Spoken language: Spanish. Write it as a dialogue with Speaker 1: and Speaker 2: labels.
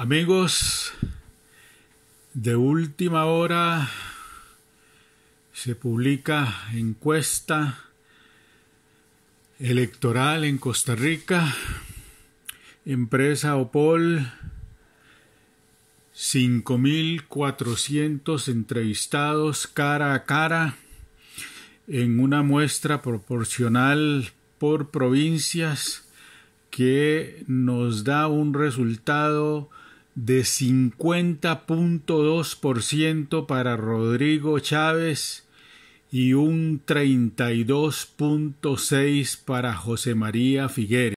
Speaker 1: Amigos, de última hora se publica encuesta electoral en Costa Rica, empresa OPOL, 5.400 entrevistados cara a cara en una muestra proporcional por provincias que nos da un resultado de 50.2% para Rodrigo Chávez y un dos punto 32.6% para José María Figueres.